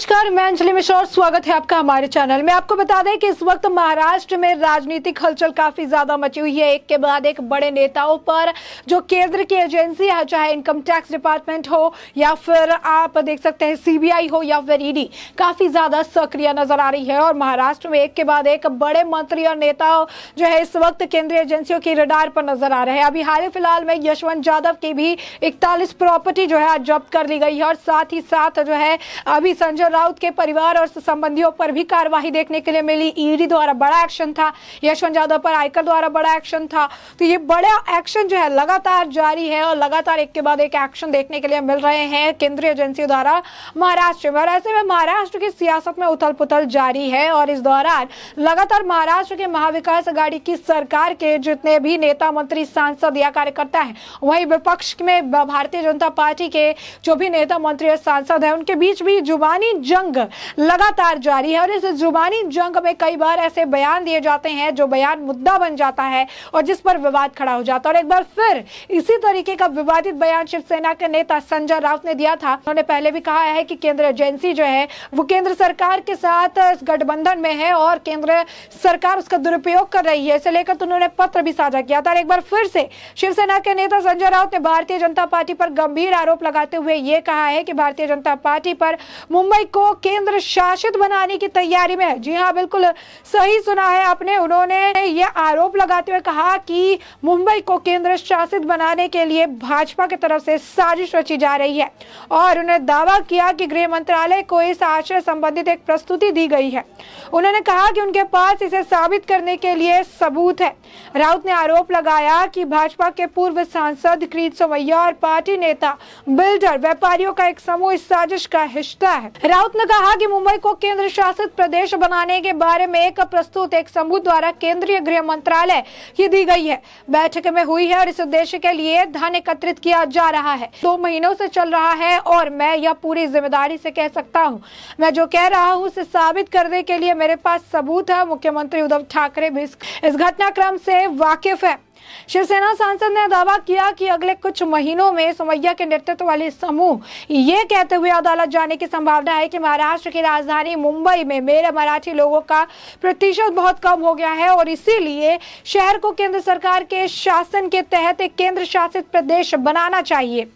नमस्कार मैं अंजलि मिश्र और स्वागत है आपका हमारे चैनल में आपको बता दें कि इस वक्त महाराष्ट्र में राजनीतिक हलचल काफी ज्यादा मची हुई है एक के बाद एक बड़े नेताओं पर जो केंद्र की एजेंसी है चाहे इनकम टैक्स डिपार्टमेंट हो या फिर आप देख सकते हैं सीबीआई हो या फिर ईडी काफी ज्यादा सक्रिय नजर आ रही है और महाराष्ट्र में एक के बाद एक बड़े मंत्री और नेता जो है इस वक्त केंद्रीय एजेंसियों के रडार पर नजर आ रहे हैं अभी हाल ही फिलहाल में यशवंत यादव की भी इकतालीस प्रॉपर्टी जो है जब्त कर ली गई है और साथ ही साथ जो है अभी संजय सुरेंद्र राउत के परिवार और संबंधियों पर भी कार्यवाही देखने के लिए मिली ईडी द्वारा बड़ा एक्शन था यशवंत यादव पर आयकर द्वारा बड़ा एक्शन था तो ये बड़ा एक्शन जो है लगातार जारी है और लगातार एक के बाद एक एक्शन देखने के लिए मिल रहे हैं केंद्रीय एजेंसियों द्वारा महाराष्ट्र में और ऐसे में महाराष्ट्र की सियासत में उथल पुथल जारी है और इस दौरान लगातार महाराष्ट्र के महाविकास अघाड़ी की सरकार के जितने भी नेता मंत्री सांसद या कार्यकर्ता है वही विपक्ष में भारतीय जनता पार्टी के जो भी नेता मंत्री और सांसद है उनके बीच भी जुबानी जंग लगातार जारी है और इस जुबानी जंग में कई बार ऐसे बयान दिए जाते हैं जो बयान मुद्दा बन जाता है और जिस पर विवाद खड़ा हो जाता है और एक बार फिर इसी तरीके का विवादित बयान शिवसेना के नेता संजय राउत ने दिया था उन्होंने पहले भी कहा है कि केंद्र एजेंसी जो है वो केंद्र सरकार के साथ गठबंधन में है और केंद्र सरकार उसका दुरुपयोग कर रही है इसे लेकर तो उन्होंने पत्र भी साझा किया था और एक बार फिर से शिवसेना के नेता संजय राउत ने भारतीय जनता पार्टी पर गंभीर आरोप लगाते हुए यह कहा है कि भारतीय जनता पार्टी पर मुंबई मुंबई को केंद्र शासित बनाने की तैयारी में है जी हाँ बिल्कुल सही सुना है आपने उन्होंने ये आरोप लगाते हुए कहा कि मुंबई को केंद्र शासित बनाने के लिए भाजपा की तरफ से साजिश रची जा रही है और उन्होंने दावा किया कि गृह मंत्रालय को इस आशय संबंधित एक प्रस्तुति दी गई है उन्होंने कहा कि उनके पास इसे साबित करने के लिए सबूत है राउत ने आरोप लगाया कि भाजपा के पूर्व सांसद क्रीत सोमैया और पार्टी नेता बिल्डर व्यापारियों का एक समूह इस साजिश का हिस्सा है राउत ने कहा कि मुंबई को केंद्र शासित प्रदेश बनाने के बारे में एक प्रस्तुत एक समूह द्वारा केंद्रीय गृह मंत्रालय की दी गई है बैठक में हुई है और इस उद्देश्य के लिए धन एकत्रित किया जा रहा है दो महीनों से चल रहा है और मैं यह पूरी जिम्मेदारी से कह सकता हूँ मैं जो कह रहा हूँ उसे साबित करने के लिए मेरे पास सबूत है मुख्यमंत्री उद्धव ठाकरे भी इस घटनाक्रम से वाकिफ है शिवसेना सांसद ने दावा किया कि अगले कुछ महीनों में सोमैया के नेतृत्व वाले समूह ये कहते हुए अदालत जाने की संभावना है कि महाराष्ट्र की राजधानी मुंबई में मेरे मराठी लोगों का प्रतिशत बहुत कम हो गया है और इसीलिए शहर को केंद्र सरकार के शासन के तहत एक केंद्र शासित प्रदेश बनाना चाहिए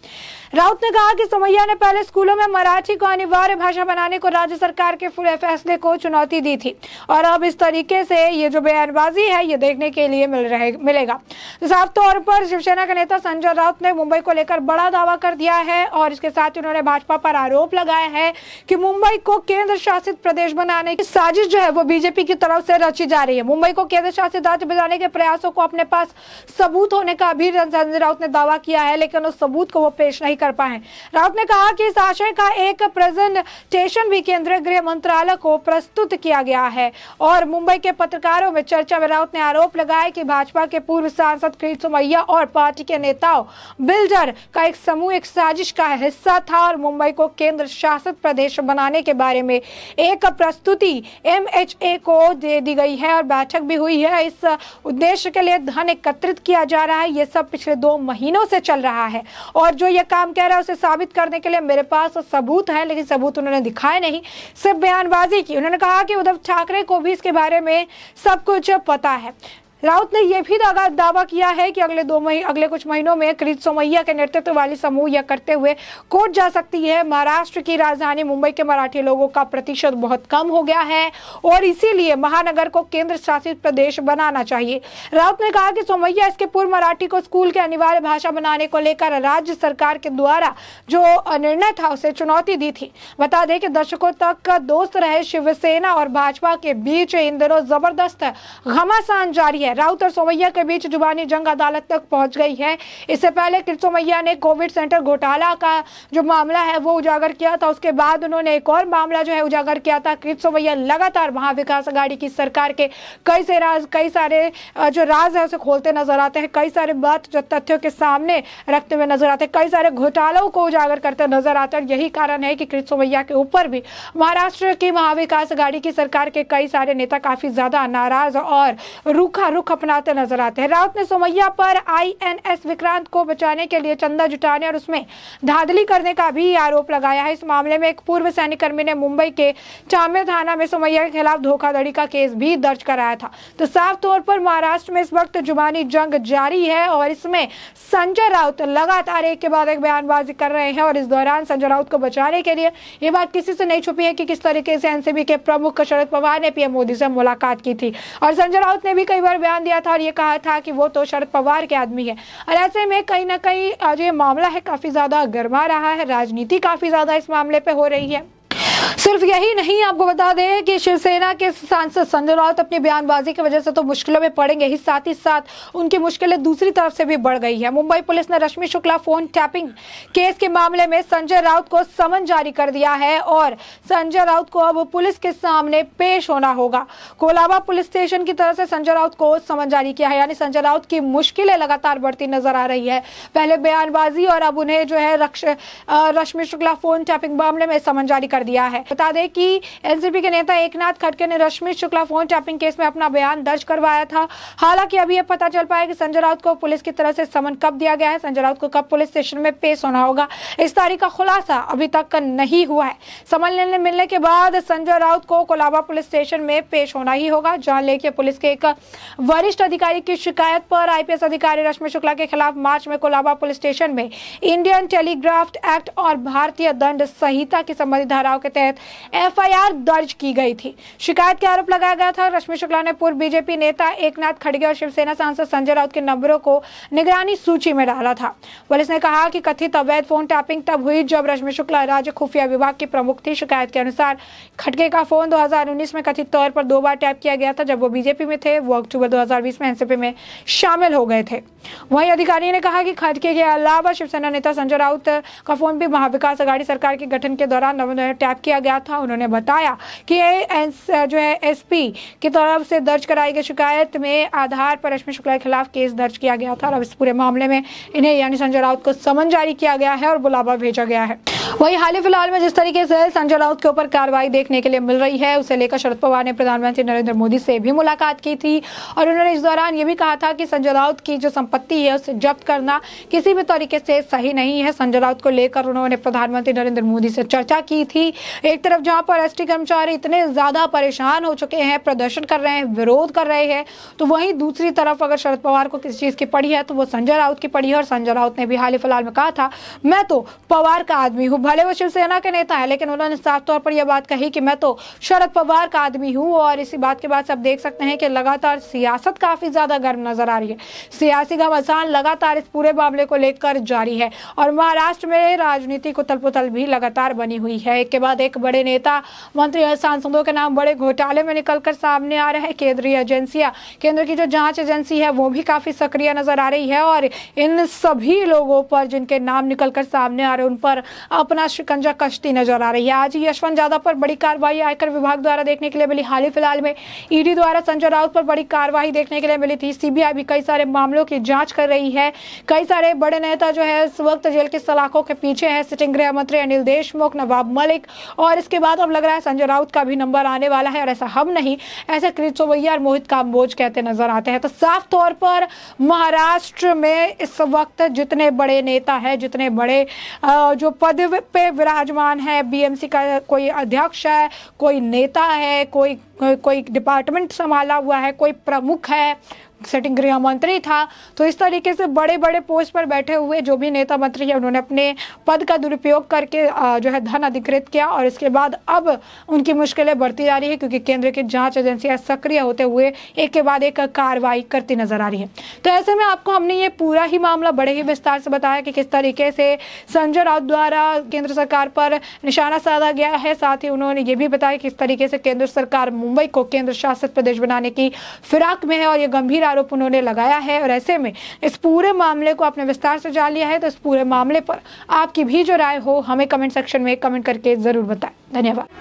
राउत ने कहा कि सोमैया ने पहले स्कूलों में मराठी को अनिवार्य भाषा बनाने को राज्य सरकार के फैसले को चुनौती दी थी और अब इस तरीके से ये जो बयानबाजी है ये देखने के लिए मिल रहे मिलेगा तो साफ तौर पर शिवसेना के नेता संजय राउत ने मुंबई को लेकर बड़ा दावा कर दिया है और इसके साथ उन्होंने भाजपा पर आरोप लगाया है की मुंबई को केंद्र शासित प्रदेश बनाने की साजिश जो है वो बीजेपी की तरफ से रची जा रही है मुंबई को केंद्र शासित राज्य बनाने के प्रयासों को अपने पास सबूत होने का भी संजय राउत ने दावा किया है लेकिन उस सबूत को वो पेश नहीं कर पाए राउत ने कहा कि इस आशय का एक प्रेजेंटेशन भी केंद्रीय गृह मंत्रालय को प्रस्तुत किया गया है और मुंबई के पत्रकारों में चर्चा में राउत ने आरोप लगाया कि भाजपा के पूर्व सांसद कृष्ण सुमैया और पार्टी के नेताओं बिल्डर का एक समूह एक साजिश का हिस्सा था और मुंबई को केंद्र शासित प्रदेश बनाने के बारे में एक प्रस्तुति एम को दे दी गई है और बैठक भी हुई है इस उद्देश्य के लिए धन एकत्रित किया जा रहा है ये सब पिछले दो महीनों से चल रहा है और जो ये काम काम कह रहा है उसे साबित करने के लिए मेरे पास सबूत है लेकिन सबूत उन्होंने दिखाए नहीं सिर्फ बयानबाजी की उन्होंने कहा कि उद्धव ठाकरे को भी इसके बारे में सब कुछ पता है राउत ने यह भी दावा किया है कि अगले दो महीने अगले कुछ महीनों में किरीट सोमैया के नेतृत्व वाली समूह यह करते हुए कोर्ट जा सकती है महाराष्ट्र की राजधानी मुंबई के मराठी लोगों का प्रतिशत बहुत कम हो गया है और इसीलिए महानगर को केंद्र शासित प्रदेश बनाना चाहिए राउत ने कहा कि सोमैया इसके पूर्व मराठी को स्कूल के अनिवार्य भाषा बनाने को लेकर राज्य सरकार के द्वारा जो निर्णय था उसे चुनौती दी थी बता दें कि दशकों तक दोस्त रहे शिवसेना और भाजपा के बीच इन दिनों जबरदस्त घमासान जारी है राउत और सोमैया के बीच जुबानी जंग अदालत तक पहुंच गई है इससे पहले सोमैया ने कोविड सेंटर घोटाला का जो मामला है वो उजागर किया था उसके बाद उन्होंने एक और मामला जो है उजागर किया था सोमैया लगातार महाविकास आघाड़ी की सरकार के कई से राज कई सारे जो राज है उसे खोलते नजर आते हैं कई सारे बात जो तथ्यों के सामने रखते हुए नजर आते हैं कई सारे घोटालों को उजागर करते नजर आते हैं यही कारण है कि कृत सोमैया के ऊपर भी महाराष्ट्र की महाविकास आघाड़ी की सरकार के कई सारे नेता काफी ज्यादा नाराज और रूखा रुख रुख अपनाते नजर आते हैं राउत ने सोमैया पर आईएनएस विक्रांत को बचाने के लिए चंदा जुटाने और उसमें धाधली करने का भी आरोप लगाया है इस मामले में एक पूर्व सैनिक कर्मी ने मुंबई के चामे थाना में सोमैया के खिलाफ धोखाधड़ी का केस भी दर्ज कराया था तो साफ तौर पर महाराष्ट्र में इस वक्त जुबानी जंग जारी है और इसमें संजय राउत लगातार एक के बाद एक बयानबाजी कर रहे हैं और इस दौरान संजय राउत को बचाने के लिए ये बात किसी से नहीं छुपी है कि किस तरीके से एनसीबी के प्रमुख शरद पवार ने पीएम मोदी से मुलाकात की थी और संजय राउत ने भी कई बार बयान दिया था और ये कहा था कि वो तो शरद पवार के आदमी है और ऐसे में कहीं ना कहीं जो ये मामला है काफ़ी ज़्यादा गर्मा रहा है राजनीति काफ़ी ज़्यादा इस मामले पे हो रही है सिर्फ यही नहीं आपको बता दें कि शिवसेना के सांसद संजय राउत अपनी बयानबाजी की वजह से तो मुश्किलों में पड़ेंगे ही साथ ही साथ उनकी मुश्किलें दूसरी तरफ से भी बढ़ गई है मुंबई पुलिस ने Rashmi Shukla phone tapping case के मामले में संजय राउत को समन जारी कर दिया है और संजय राउत को अब पुलिस के सामने पेश होना होगा कोलाबा पुलिस स्टेशन की तरफ से संजय राउत को समन जारी किया है यानी संजय राउत की मुश्किलें लगातार बढ़ती नजर आ रही है पहले बयानबाजी और अब उन्हें जो है रश्मि शुक्ला फोन टैपिंग मामले में समन जारी कर दिया है बता दें कि एनसीपी के नेता एकनाथ खटके ने Rashmi Shukla phone tapping case में अपना बयान दर्ज करवाया था हालांकि अभी यह पता चल पाया कि संजय राउत को पुलिस की तरफ से समन कब दिया गया है संजय राउत को कब पुलिस स्टेशन में पेश होना होगा इस तारीख का खुलासा अभी तक नहीं हुआ है समन लेने मिलने के बाद संजय राउत को कोलाबा पुलिस स्टेशन में पेश होना ही होगा जहां लेके पुलिस के एक वरिष्ठ अधिकारी की शिकायत पर आईपीएस अधिकारी रश्मि शुक्ला के खिलाफ मार्च में कोलाबा पुलिस स्टेशन में इंडियन टेलीग्राफ्ट एक्ट और भारतीय दंड संहिता की संबंधित धाराओं के तहत एफआईआर दर्ज की गई थी शिकायत के आरोप लगाया गया था रश्मि शुक्ला ने पूर्व बीजेपी नेता एकनाथ खड़गे और शिवसेना सांसद संजय राउत के नंबरों को निगरानी सूची में डाला था पुलिस ने कहा कि कथित अवैध फोन टैपिंग तब हुई जब रश्मि शुक्ला राज्य खुफिया विभाग की प्रमुख थी शिकायत के अनुसार खड़गे का फोन 2019 में कथित तौर पर दो बार टैप किया गया था जब वो बीजेपी में थे वो अक्टूबर 2020 में एनसीपी में शामिल हो गए थे वहीं अधिकारी ने कहा कि खड़के के अलावा शिवसेना नेता संजय राउत का फोन भी महाविकास अघाड़ी सरकार के गठन के दौरान टैप किया गया किया था उन्होंने बताया कि एस जो है एसपी की तरफ से दर्ज कराई गई शिकायत में आधार पर रश्मि शुक्ला के खिलाफ केस दर्ज किया गया था और अब इस पूरे मामले में इन्हें यानी संजय राउत को समन जारी किया गया है और बुलावा भेजा गया है वही हाल ही फिलहाल में जिस तरीके से संजय राउत के ऊपर कार्रवाई देखने के लिए मिल रही है उसे लेकर शरद पवार ने प्रधानमंत्री नरेंद्र मोदी से भी मुलाकात की थी और उन्होंने इस दौरान यह भी कहा था कि संजय राउत की जो संपत्ति है उसे जब्त करना किसी भी तरीके से सही नहीं है संजय राउत को लेकर उन्होंने प्रधानमंत्री नरेंद्र मोदी से चर्चा की थी एक तरफ जहां पर एसटी कर्मचारी इतने ज़्यादा परेशान हो चुके हैं प्रदर्शन कर रहे हैं विरोध कर रहे हैं तो वहीं दूसरी तरफ अगर शरद पवार को किसी चीज़ की पड़ी है तो वो संजय राउत की पड़ी है और संजय राउत ने भी हाल ही फिलहाल में कहा था मैं तो पवार का आदमी हूँ भले वो शिवसेना के नेता है लेकिन उन्होंने साफ तौर पर यह बात कही कि मैं तो शरद पवार का आदमी हूँ और इसी बात के बाद आप देख सकते हैं कि लगातार सियासत काफ़ी ज़्यादा गर्म नजर आ रही है सियासी घमासान लगातार इस पूरे मामले को लेकर जारी है और महाराष्ट्र में राजनीति को तलपुतल भी लगातार बनी हुई है एक के बाद एक बड़े बड़े नेता मंत्री और सांसदों के नाम बड़े घोटाले में निकलकर सामने आ रहे हैं केंद्रीय एजेंसियां केंद्र की जो जांच एजेंसी है वो भी काफी सक्रिय नजर आ रही है और इन सभी लोगों पर जिनके नाम निकलकर सामने आ रहे उन पर अपना शिकंजा कश्ती नजर आ रही है आज यशवंत यादव पर बड़ी कार्रवाई आयकर विभाग द्वारा देखने के लिए मिली हाल ही फिलहाल में ईडी द्वारा संजय राउत पर बड़ी कार्रवाई देखने के लिए मिली थी सीबीआई भी कई सारे मामलों की जांच कर रही है कई सारे बड़े नेता जो है इस वक्त जेल के सलाखों के पीछे है सिटिंग गृह मंत्री अनिल देशमुख नवाब मलिक और और इसके बाद अब लग रहा है संजय राउत का भी नंबर आने वाला है और ऐसा हम नहीं ऐसे कृत सोवैया और मोहित काम्बोज कहते नजर आते हैं तो साफ तौर पर महाराष्ट्र में इस वक्त जितने बड़े नेता है जितने बड़े जो पद पे विराजमान है बीएमसी का कोई अध्यक्ष है कोई नेता है कोई कोई डिपार्टमेंट संभाला हुआ है कोई प्रमुख है सेटिंग गृह मंत्री था तो इस तरीके से बड़े बड़े पोस्ट पर बैठे हुए जो भी नेता मंत्री है उन्होंने अपने पद का दुरुपयोग करके जो है धन अधिकृत किया और इसके बाद अब उनकी मुश्किलें बढ़ती जा रही है क्योंकि केंद्र की जांच एजेंसियां सक्रिय होते हुए एक के बाद एक कार्रवाई करती नजर आ रही है तो ऐसे में आपको हमने ये पूरा ही मामला बड़े ही विस्तार से बताया कि किस तरीके से संजय राउत द्वारा केंद्र सरकार पर निशाना साधा गया है साथ ही उन्होंने ये भी बताया किस तरीके से केंद्र सरकार मुंबई को केंद्र शासित प्रदेश बनाने की फिराक में है और ये गंभीर गंभीर आरोप उन्होंने लगाया है और ऐसे में इस पूरे मामले को आपने विस्तार से जान लिया है तो इस पूरे मामले पर आपकी भी जो राय हो हमें कमेंट सेक्शन में कमेंट करके ज़रूर बताएं धन्यवाद